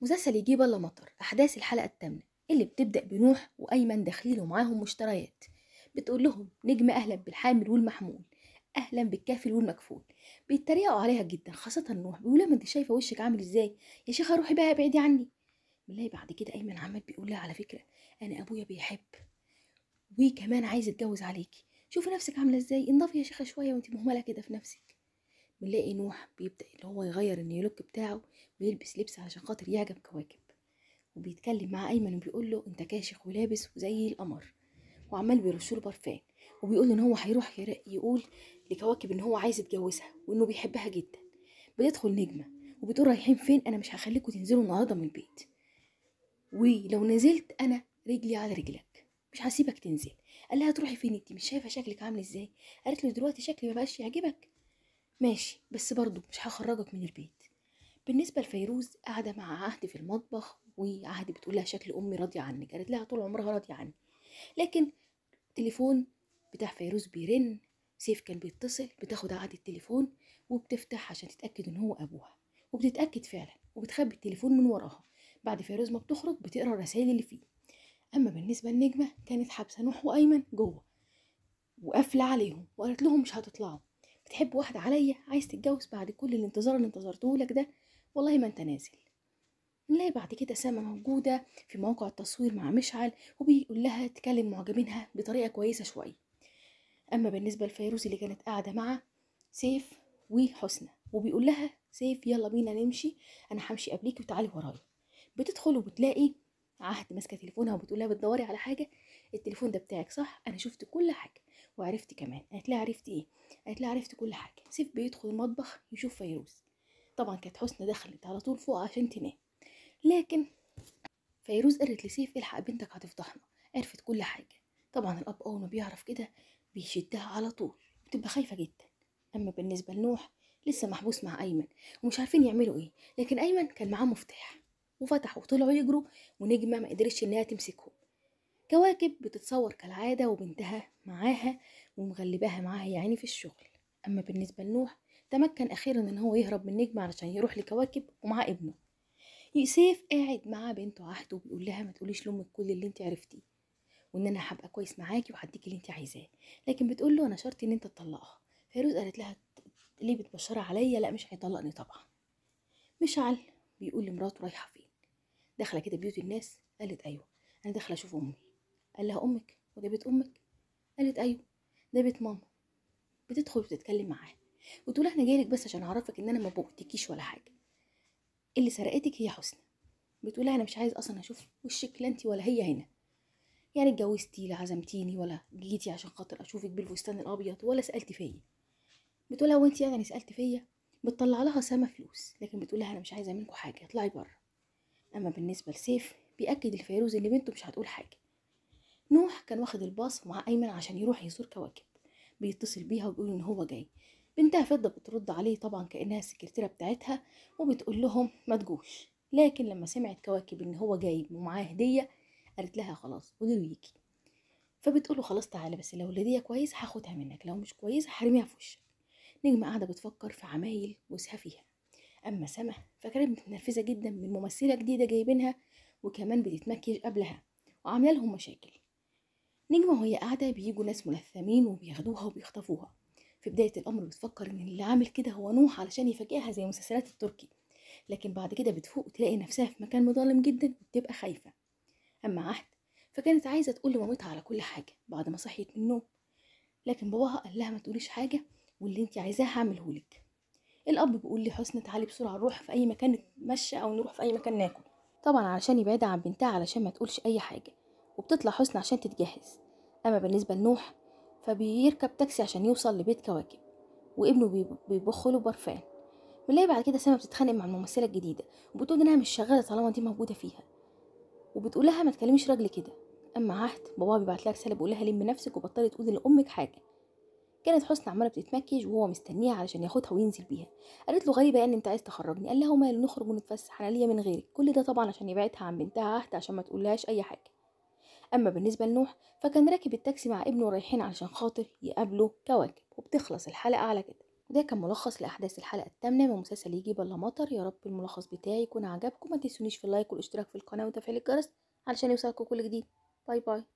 مسلسل يجيب الله مطر أحداث الحلقة الثامنة اللي بتبدأ بنوح وأيمن داخلين ومعاهم مشتريات بتقول لهم نجم أهلا بالحامل والمحمول أهلا بالكافل والمكفول بيتريقوا عليها جدا خاصة نوح بيقول ما أنت شايفة وشك عامل إزاي يا شيخة روحي بقى ابعدي عني بنلاقي بعد كده أيمن عمال بيقول لها على فكرة أنا أبويا بيحب وكمان عايز اتجوز عليكي شوفي نفسك عاملة إزاي انضفي يا شيخة شوية وأنت مهملة كده في نفسك بنلاقي نوح بيبدأ اللي هو يغير النيلوك بتاعه ويلبس لبس عشان خاطر يعجب كواكب وبيتكلم مع أيمن وبيقول له أنت كاشخ ولابس وزي القمر وعمال بيرش له برفان وبيقول إن هو هيروح يقول لكواكب إن هو عايز يتجوزها وإنه بيحبها جدا بتدخل نجمة وبتقول رايحين فين أنا مش هخليكوا تنزلوا النهاردة من البيت ولو نزلت أنا رجلي على رجلك مش هسيبك تنزل قال لها تروحي فين انت مش شايفه شكلك عامل ازاي قالت له دلوقتي شكلي ما بقاش يعجبك ماشي بس برضو مش هخرجك من البيت بالنسبة لفيروز قاعدة مع عهد في المطبخ وعهد بتقولها شكل أمي راضية عنك قالت لها طول عمرها راضية عني لكن تليفون بتاع فيروز بيرن سيف كان بيتصل بتاخد عهد التليفون وبتفتح عشان تتأكد إن هو أبوها وبتتأكد فعلا وبتخبي التليفون من وراها بعد فيروز ما بتخرج بتقرا الرسائل اللي فيه أما بالنسبة للنجمة كانت حابسة نوح وأيمن جوه وقافلة عليهم وقالت لهم مش هتطلعوا بتحب واحدة عليا عايز تتجوز بعد كل الانتظار اللي انتظرته لك ده والله ما انت نازل نلاقي بعد كده سامة موجودة في موقع التصوير مع مشعل وبيقول لها تكلم معجبينها بطريقة كويسة شوية أما بالنسبة لفيروز اللي كانت قاعدة مع سيف وحسنى وبيقول لها سيف يلا بينا نمشي أنا همشي قبليك وتعالي ورايا بتدخل وبتلاقي عهد ماسكه تليفونها وبتقول لها بتدوري على حاجه التليفون ده بتاعك صح انا شفت كل حاجه وعرفت كمان قالت لها عرفت ايه قالت لها عرفت كل حاجه سيف بيدخل المطبخ يشوف فيروز طبعا كانت حسنى دخلت على طول فوق عشان تنام لكن فيروز قالت لسيف الحق بنتك هتفضحنا عرفت كل حاجه طبعا الاب اول ما بيعرف كده بيشدها على طول بتبقى خايفه جدا اما بالنسبه لنوح لسه محبوس مع ايمن ومش عارفين يعملوا ايه لكن ايمن كان معاه مفتاح وفتحوا وطلعوا يجروا ونجمة ما قدرتش إنها تمسكهم كواكب بتتصور كالعادة وبنتها معاها ومغلباها معاها يعني في الشغل أما بالنسبة لنوح تمكن أخيرا إن هو يهرب من نجمة علشان يروح لكواكب ومع ابنه يوسف قاعد مع بنته عهده وبيقول لها ما تقوليش لأمك كل اللي انت عرفتيه وان انا هبقى كويس معاكي وهديك اللي انت عايزاه لكن بتقول له انا شرطي ان انت تطلقها فيروز قالت لها ليه بتبشرها عليا لا مش هيطلقني طبعا مشعل بيقول لمراته رايحه فين داخله كده بيوت الناس قالت ايوه انا داخله اشوف امي قال لها امك وده بيت امك قالت ايوه ده بيت ماما بتدخل وتتكلم معاها وتقول انا جايلك بس عشان اعرفك ان انا ما بوقتكيش ولا حاجه اللي سرقتك هي حسنى بتقول انا مش عايز اصلا اشوف وشك لا انت ولا هي هنا يعني اتجوزتي لا عزمتيني ولا جيتي عشان خاطر اشوفك بالفستان الابيض ولا سالتي فيا بتقولها وانت يعني سالتي فيا بتطلع لها سما فلوس لكن بتقولها انا مش عايزه منكم حاجه اطلعي بره أما بالنسبة لسيف بيأكد الفيروز إن بنته مش هتقول حاجة نوح كان واخد الباص مع أيمن عشان يروح يزور كواكب بيتصل بيها وبيقول إن هو جاي بنتها فضة بترد عليه طبعا كأنها السكرتيرة بتاعتها وبتقول لهم ما تجوش لكن لما سمعت كواكب إن هو جاي ومعاه هدية قالت لها خلاص وجي ويجي فبتقوله خلاص تعالى بس لو الهدية كويسة هاخدها منك لو مش كويسة هرميها في وشك نجمة قاعدة بتفكر في عمايل وسها فيها أما سما فكانت متنرفزة جدا من ممثلة جديدة جايبينها وكمان بتتمكيج قبلها وعاملة لهم مشاكل نجمة وهي قاعدة بيجوا ناس ملثمين وبياخدوها وبيخطفوها في بداية الأمر بتفكر إن اللي عامل كده هو نوح علشان يفاجئها زي مسلسلات التركي لكن بعد كده بتفوق وتلاقي نفسها في مكان مظلم جدا وبتبقى خايفة أما عهد فكانت عايزة تقول لمامتها على كل حاجة بعد ما صحيت من النوم لكن باباها قال لها ما تقوليش حاجة واللي انت عايزاه هعملهولك الاب بيقول حسن تعالي بسرعه نروح في اي مكان نتمشى او نروح في اي مكان ناكل طبعا علشان يبعد عن بنتها علشان ما تقولش اي حاجه وبتطلع حسن عشان تتجهز اما بالنسبه لنوح فبيركب تاكسي عشان يوصل لبيت كواكب وابنه بيبخ له برفان بنلاقي بعد كده سما بتتخانق مع الممثله الجديده وبتقول انها مش شغاله طالما دي موجوده فيها وبتقول لها ما تكلميش راجل كده اما عهد بابا بيبعت لها رساله بيقول لها لمي نفسك وبطلي تقولي لامك حاجه كانت حسن عماله بتتمكج وهو مستنيها علشان ياخدها وينزل بيها قالت له غريبه يعني انت عايز تخرجني قال لها مال نخرج ونتفسح انا ليا من غيرك كل ده طبعا عشان يبعدها عن بنتها عهد عشان ما تقولهاش اي حاجه اما بالنسبه لنوح فكان راكب التاكسي مع ابنه رايحين علشان خاطر يقابلوا كواكب وبتخلص الحلقه على كده وده كان ملخص لاحداث الحلقه الثامنه من مسلسل يجي بلا مطر يا رب الملخص بتاعي يكون عجبكم ما تنسونيش في اللايك والاشتراك في القناه وتفعيل الجرس علشان يوصلكم كل جديد باي باي